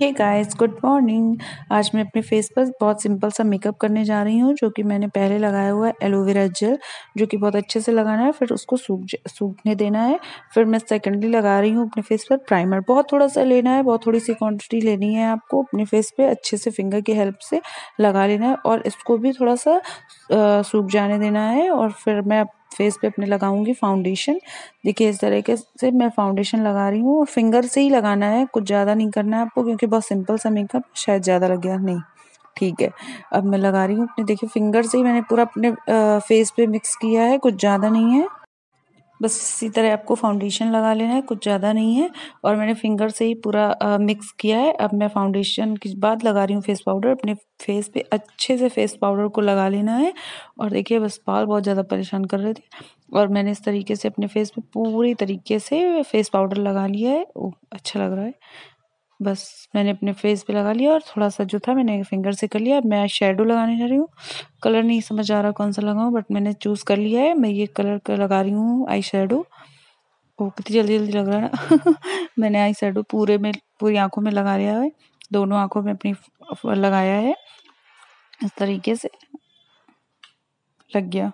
hey guys good morning आज मैं अपने फेस पर बहुत सिंपल सा मेकअप करने जा रही हूँ जो कि मैंने पहले लगाया हुआ है एलोवेरा जेल जो कि बहुत अच्छे से लगाना है फिर उसको सूख सूखने देना है फिर मैं सेकेंडली लगा रही हूँ अपने फेस पर प्राइमर बहुत थोड़ा सा लेना है बहुत थोड़ी सी क्वान्टिटी लेनी है आपको अपने फेस पर अच्छे से फिंगर की हेल्प से लगा लेना है और इसको भी थोड़ा सा सूख जाने देना है और फिर मैं फेस पे अपने लगाऊंगी फाउंडेशन देखिए इस तरीके से मैं फाउंडेशन लगा रही हूँ और फिंगर से ही लगाना है कुछ ज़्यादा नहीं करना है आपको क्योंकि बहुत सिंपल सा मेकअप शायद ज़्यादा लग गया नहीं ठीक है अब मैं लगा रही हूँ अपने देखिए फिंगर से ही मैंने पूरा अपने फेस पे मिक्स किया है कुछ ज़्यादा नहीं है बस इसी तरह आपको फाउंडेशन लगा लेना है कुछ ज़्यादा नहीं है और मैंने फिंगर से ही पूरा मिक्स किया है अब मैं फाउंडेशन के बाद लगा रही हूँ फेस पाउडर अपने फेस पे अच्छे से फेस पाउडर को लगा लेना है और देखिए बस बाल बहुत ज़्यादा परेशान कर रहे थे और मैंने इस तरीके से अपने फेस पे पूरी तरीके से फेस पाउडर लगा लिया है ओ अच्छा लग रहा है बस मैंने अपने फेस पे लगा लिया और थोड़ा सा जो था मैंने फिंगर से कर लिया मैं शेडो लगाने जा रही हूँ कलर नहीं समझ आ रहा कौन सा लगाऊँ बट मैंने चूज़ कर लिया है मैं ये कलर का लगा रही हूँ आई शेडो वो कितनी जल्दी जल्दी लग रहा है ना मैंने आई शेडो पूरे में पूरी आंखों में लगा लिया है दोनों आँखों में अपनी लगाया है इस तरीके से लग गया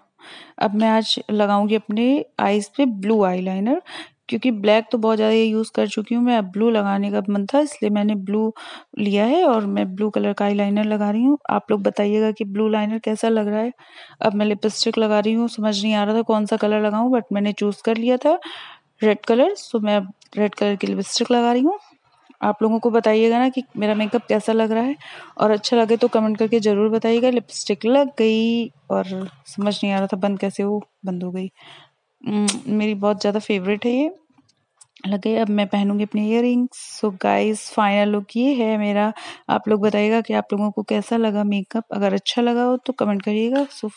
अब मैं आज लगाऊंगी अपने आईज पे ब्लू आईलाइनर क्योंकि ब्लैक तो बहुत ज़्यादा यूज़ कर चुकी हूँ मैं अब ब्लू लगाने का मन था इसलिए मैंने ब्लू लिया है और मैं ब्लू कलर का आई लगा रही हूँ आप लोग बताइएगा कि ब्लू लाइनर कैसा लग रहा है अब मैं लिपस्टिक लगा रही हूँ समझ नहीं आ रहा था कौन सा कलर लगाऊँ बट मैंने चूज़ कर लिया था रेड कलर सो मैं अब रेड कलर की लिपस्टिक लगा रही हूँ आप लोगों को बताइएगा ना कि मेरा मेकअप कैसा लग रहा है और अच्छा लगे तो कमेंट करके ज़रूर बताइएगा लिपस्टिक लग गई और समझ नहीं आ रहा था बंद कैसे हो बंद हो गई हम्म, मेरी बहुत ज़्यादा फेवरेट है ये लगे अब मैं पहनूंगी अपने ear so guys final look ये है मेरा आप लोग बताइएगा कि आप लोगों को कैसा लगा मेकअप अगर अच्छा लगा हो तो कमेंट करिएगा सो